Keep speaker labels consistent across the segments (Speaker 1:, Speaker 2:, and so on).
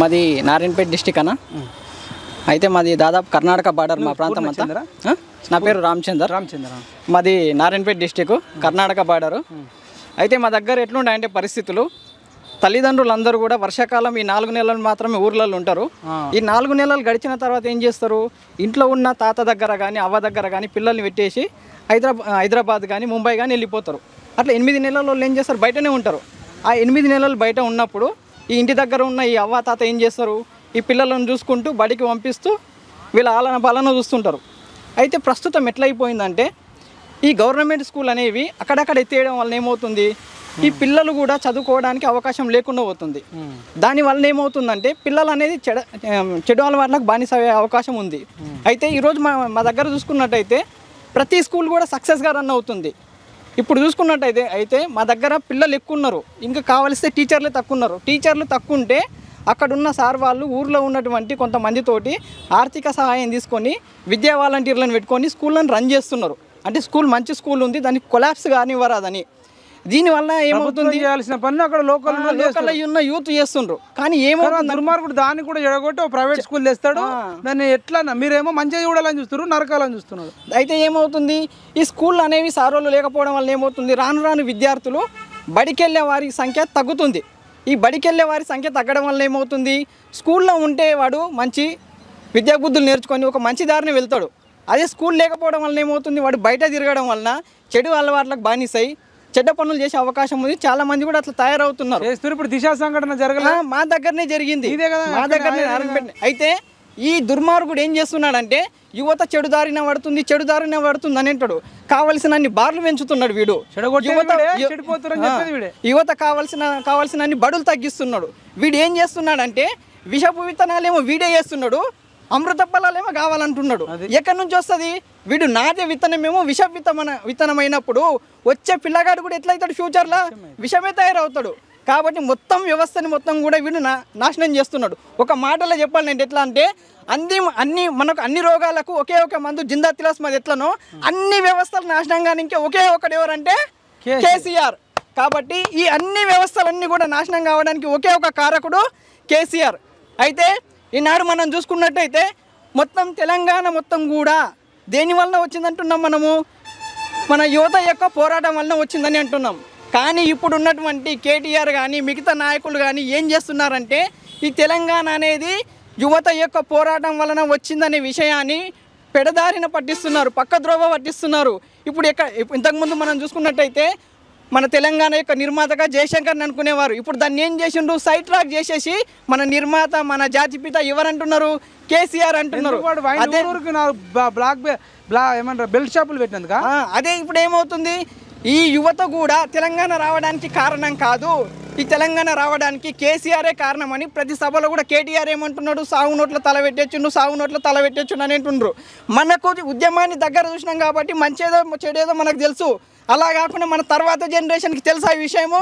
Speaker 1: మాది నారాయణపేట డిస్టిక్ అన్న అయితే మాది దాదాపు కర్ణాటక బార్డర్ మా ప్రాంతం అంతా నా పేరు రామచంద్ర రామచంద్ర మాది నారాయణపేట డిస్టిక్ కర్ణాటక బార్డరు అయితే మా దగ్గర ఎట్లుండే అంటే పరిస్థితులు అందరూ కూడా వర్షాకాలం ఈ నాలుగు నెలలు మాత్రమే ఊర్లలో ఉంటారు ఈ నాలుగు నెలలు గడిచిన తర్వాత ఏం చేస్తారు ఇంట్లో ఉన్న తాత దగ్గర కానీ అవ్వ దగ్గర కానీ పిల్లల్ని పెట్టేసి హైదరాబాద్ హైదరాబాద్ కానీ ముంబై కానీ వెళ్ళిపోతారు అట్లా ఎనిమిది నెలల ఏం చేస్తారు బయటనే ఉంటారు ఆ ఎనిమిది నెలలు బయట ఉన్నప్పుడు ఈ ఇంటి దగ్గర ఉన్న ఈ అవ్వ తాత ఏం చేస్తారు ఈ పిల్లలను చూసుకుంటూ బడికి పంపిస్తూ వీళ్ళ ఆలన పాలన చూస్తుంటారు అయితే ప్రస్తుతం ఎట్లయిపోయిందంటే ఈ గవర్నమెంట్ స్కూల్ అనేవి అక్కడక్కడ ఎత్తేయడం వల్ల ఏమవుతుంది ఈ hmm. పిల్లలు కూడా చదువుకోవడానికి అవకాశం లేకుండా పోతుంది hmm. దాని వలన ఏమవుతుందంటే పిల్లలు అనేది చెడ చెడు అలవాట్లకు బానిస అవకాశం ఉంది hmm. అయితే ఈరోజు మా మా దగ్గర చూసుకున్నట్టయితే ప్రతి స్కూల్ కూడా సక్సెస్గా రన్ అవుతుంది ఇప్పుడు చూసుకున్నట్టయితే అయితే మా దగ్గర పిల్లలు ఎక్కువ ఉన్నారు ఇంకా కావలిస్తే టీచర్లు తక్కువ ఉన్నారు టీచర్లు తక్కువ ఉంటే అక్కడున్న సార్ వాళ్ళు ఊర్లో ఉన్నటువంటి కొంతమందితోటి ఆర్థిక సహాయం తీసుకొని విద్యా వాలంటీర్లను పెట్టుకొని స్కూళ్ళను రన్ చేస్తున్నారు అంటే స్కూల్ మంచి స్కూల్ ఉంది దానికి కొలాప్స్ కానివ్వరాదని దీనివల్ల ఏమవుతుంది చేయాల్సిన పని అక్కడ లోకల్ లోకల్ ఉన్న యూత్ చేస్తుండ్రు కానీ ఏమో దుర్మార్గుడు దాన్ని కూడా ఎడగొట్టి ప్రైవేట్ స్కూల్ తెస్తాడు దాన్ని ఎట్లా మీరేమో మంచిగా చూడాలని చూస్తున్నారు నరకాలని చూస్తున్నారు అయితే ఏమవుతుంది ఈ స్కూల్ అనేవి సారోళ్ళు లేకపోవడం వల్ల ఏమవుతుంది రాను రాను విద్యార్థులు బడికెళ్ళే వారి సంఖ్య తగ్గుతుంది ఈ బడికెళ్ళే వారి సంఖ్య తగ్గడం వల్ల ఏమవుతుంది స్కూల్లో ఉంటే వాడు మంచి విద్యాబుద్ధులు నేర్చుకొని ఒక మంచి దారిని వెళ్తాడు అదే స్కూల్ లేకపోవడం వల్ల ఏమవుతుంది వాడు బయట తిరగడం వలన చెడు అలవాట్లకు బానిసై చెడ్డ పనులు చేసే అవకాశం ఉంది చాలా మంది కూడా అట్లా తయారవుతున్నారు ఇప్పుడు దిశా సంఘటన జరగలే మా దగ్గరనే జరిగింది ఇదే కదా మా దగ్గరనే అయితే ఈ దుర్మార్గుడు ఏం చేస్తున్నాడంటే యువత చెడు దారిన పడుతుంది చెడు దారిన పడుతుంది అని అంటాడు కావలసిన అన్ని బార్లు పెంచుతున్నాడు వీడు యువత యువత కావలసిన కావలసిన అన్ని బడులు తగ్గిస్తున్నాడు వీడు ఏం చేస్తున్నాడంటే విషపు విత్తనాలేమో వీడే చేస్తున్నాడు అమృత ఫలాలేమో కావాలంటున్నాడు ఎక్కడి నుంచి వస్తుంది వీడు నాదే విత్తనమేమో విష విత్తమన విత్తనమైనప్పుడు వచ్చే పిల్లగాడు కూడా ఎట్లయితాడు ఫ్యూచర్లో విషమే తయారవుతాడు కాబట్టి మొత్తం వ్యవస్థని మొత్తం కూడా వీడు నాశనం చేస్తున్నాడు ఒక మాటలో చెప్పాలి నేను ఎట్లా అంటే అన్ని అన్ని మనకు అన్ని రోగాలకు ఒకే ఒక మందు జిందా తిలాస్ మాది ఎట్లనో అన్ని వ్యవస్థలు నాశనం కానీ ఇంకా ఒకే ఒకటి ఎవరంటే కేసీఆర్ కాబట్టి ఈ అన్ని వ్యవస్థలన్నీ కూడా నాశనం కావడానికి ఒకే ఒక కారకుడు కేసీఆర్ అయితే ఈనాడు మనం చూసుకున్నట్టయితే మొత్తం తెలంగాణ మొత్తం కూడా దేని వలన వచ్చిందంటున్నాం మనము మన యువత యొక్క పోరాటం వలన వచ్చిందని అంటున్నాం కానీ ఇప్పుడు ఉన్నటువంటి కేటీఆర్ కానీ మిగతా నాయకులు కానీ ఏం చేస్తున్నారంటే ఈ తెలంగాణ అనేది యువత యొక్క పోరాటం వలన వచ్చిందనే విషయాన్ని పెడదారిన పట్టిస్తున్నారు పక్క ద్రోవ పట్టిస్తున్నారు ఇప్పుడు ఎక్కడ ఇంతకుముందు మనం చూసుకున్నట్టయితే మన తెలంగాణ యొక్క నిర్మాతగా జయశంకర్ అనుకునేవారు ఇప్పుడు దాన్ని ఏం చేసిండ్రు సైట్ ట్రాక్ చేసేసి మన నిర్మాత మన జాతి పిత ఎవరంటున్నారు కేసీఆర్ అంటున్నారు బ్లాక్ ఏమంటారు బెల్ట్ షాపులు పెట్టినందుక అదే ఇప్పుడు ఏమవుతుంది ఈ యువత కూడా తెలంగాణ రావడానికి కారణం కాదు ఈ తెలంగాణ రావడానికి కేసీఆరే కారణమని ప్రతి సభలో కూడా కేటీఆర్ ఏమంటున్నాడు సాగు నోట్లు తల పెట్టేచ్చుండు సాగు నోట్లు తల పెట్టేచ్చుండు అని అంటుండ్రు మనకు ఉద్యమాన్ని దగ్గర చూసినాం కాబట్టి మంచేదో చెడేదో మనకు తెలుసు అలా కాకుండా మన తర్వాత జనరేషన్కి తెలుసా ఈ విషయము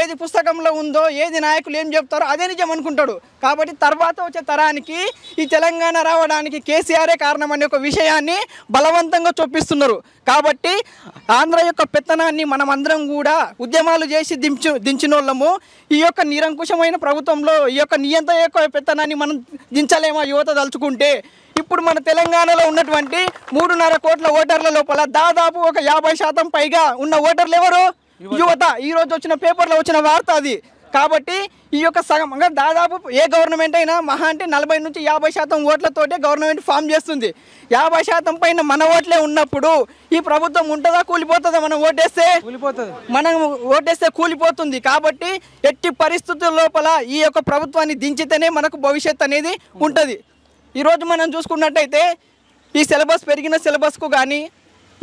Speaker 1: ఏది పుస్తకంలో ఉందో ఏది నాయకులు ఏం చెప్తారో అదే నిజం అనుకుంటాడు కాబట్టి తర్వాత వచ్చే తరానికి ఈ తెలంగాణ రావడానికి కేసీఆరే కారణం అనే ఒక విషయాన్ని బలవంతంగా చూపిస్తున్నారు కాబట్టి ఆంధ్ర యొక్క పెత్తనాన్ని మనమందరం కూడా ఉద్యమాలు చేసి దించు దించినోళ్ళము ఈ యొక్క నిరంకుశమైన ప్రభుత్వంలో ఈ యొక్క నియంత్రణ యొక్క పెత్తనాన్ని మనం దించలేమా యువత తలుచుకుంటే ఇప్పుడు మన తెలంగాణలో ఉన్నటువంటి మూడున్నర కోట్ల ఓటర్ల లోపల దాదాపు ఒక యాభై శాతం పైగా ఉన్న ఓటర్లు ఎవరు యువత ఈరోజు వచ్చిన పేపర్లో వచ్చిన వార్త అది కాబట్టి ఈ యొక్క సగం దాదాపు ఏ గవర్నమెంట్ అయినా మహా అంటే నలభై నుంచి యాభై శాతం ఓట్లతోటే గవర్నమెంట్ ఫామ్ చేస్తుంది యాభై శాతం పైన మన ఓట్లే ఉన్నప్పుడు ఈ ప్రభుత్వం ఉంటుందా కూలిపోతుందా మనం ఓటేస్తే కూలిపోతుంది మనం ఓటేస్తే కూలిపోతుంది కాబట్టి ఎట్టి పరిస్థితుల లోపల ఈ యొక్క ప్రభుత్వాన్ని దించితేనే మనకు భవిష్యత్ అనేది ఉంటుంది ఈరోజు మనం చూసుకున్నట్టయితే ఈ సిలబస్ పెరిగిన సిలబస్కు కానీ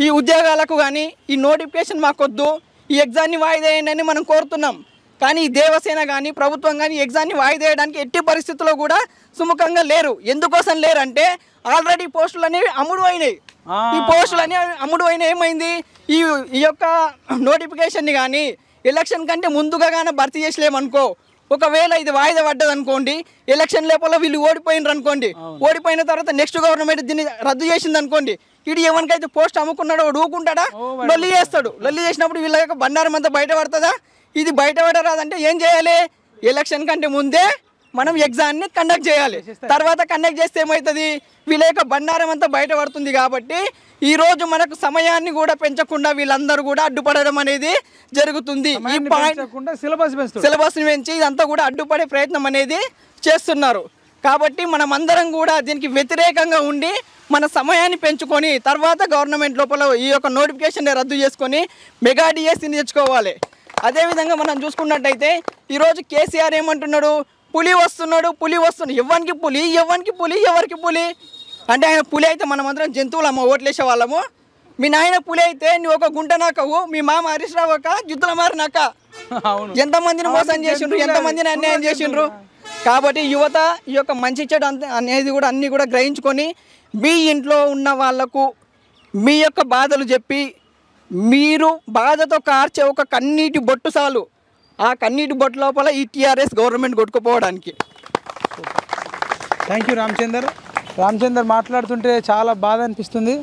Speaker 1: ఈ ఉద్యోగాలకు కానీ ఈ నోటిఫికేషన్ మాకొద్దు ఈ ఎగ్జామ్ని వాయిదేయండి మనం కోరుతున్నాం కానీ దేవసేన కానీ ప్రభుత్వం కానీ ఎగ్జామ్ని వాయిదేయడానికి ఎట్టి పరిస్థితుల్లో కూడా సుముఖంగా లేరు ఎందుకోసం లేరంటే ఆల్రెడీ పోస్టులు అనేవి అమ్ముడు అయినాయి ఈ పోస్టులు అనేవి అమ్ముడు అయినా ఏమైంది ఈ ఈ యొక్క నోటిఫికేషన్ని కానీ ఎలక్షన్ కంటే ముందుగా కానీ భర్తీ చేసలేమనుకో ఒకవేళ ఇది వాయిదా పడ్డది అనుకోండి ఎలక్షన్ లేపల వీళ్ళు ఓడిపోయినారు అనుకోండి ఓడిపోయిన తర్వాత నెక్స్ట్ గవర్నమెంట్ దీన్ని రద్దు చేసింది అనుకోండి ఇటు ఏమనికైతే పోస్ట్ అమ్ముకున్నాడో ఊకుంటాడా లొల్లి చేస్తాడు లొల్లి చేసినప్పుడు వీళ్ళ యొక్క బండారం అంతా బయట ఇది బయటపడరాదంటే ఏం చేయాలి ఎలక్షన్ కంటే ముందే మనం ఎగ్జామ్ని కండక్ట్ చేయాలి తర్వాత కండక్ట్ చేస్తే ఏమవుతుంది వీళ్ళ యొక్క బండారం అంతా బయటపడుతుంది కాబట్టి ఈరోజు మనకు సమయాన్ని కూడా పెంచకుండా వీళ్ళందరూ కూడా అడ్డుపడడం అనేది జరుగుతుంది ఈ పాయింట్ సిలబస్ని పెంచి ఇదంతా కూడా అడ్డుపడే ప్రయత్నం అనేది చేస్తున్నారు కాబట్టి మనం అందరం కూడా దీనికి వ్యతిరేకంగా ఉండి మన సమయాన్ని పెంచుకొని తర్వాత గవర్నమెంట్ లోపల ఈ యొక్క నోటిఫికేషన్ రద్దు చేసుకొని మెగా డిఎస్సీని e తెచ్చుకోవాలి అదేవిధంగా మనం చూసుకున్నట్టయితే ఈరోజు కేసీఆర్ ఏమంటున్నాడు పులి వస్తున్నాడు పులి వస్తున్నాడు ఎవరికి పులి ఎవరికి పులి ఎవరికి పులి అంటే ఆయన పులి అయితే మనమందరం అమ్మ ఓట్లేసే వాళ్ళము మీ నాయన పులి అయితే నువ్వు ఒక గుంట నాకవు మీ మామ హరిశ్రావు ఒక జుద్దుల మారి నాక ఎంతమందిని మోసం చేసిండ్రు ఎంతమందిని అన్యాయం చేసిండ్రు కాబట్టి యువత ఈ యొక్క మంచి చెడు అంత అనేది కూడా అన్నీ కూడా గ్రహించుకొని మీ ఇంట్లో ఉన్న వాళ్లకు మీ యొక్క బాధలు చెప్పి మీరు బాధతో కార్చే ఒక కన్నీటి బొట్టు సాలు ఆ కన్నీటి బొట్ట లోపల ఈ టీఆర్ఎస్ గవర్నమెంట్ కొట్టుకుపోవడానికి థ్యాంక్ యూ రామచందర్ రామచందర్ మాట్లాడుతుంటే చాలా బాధ అనిపిస్తుంది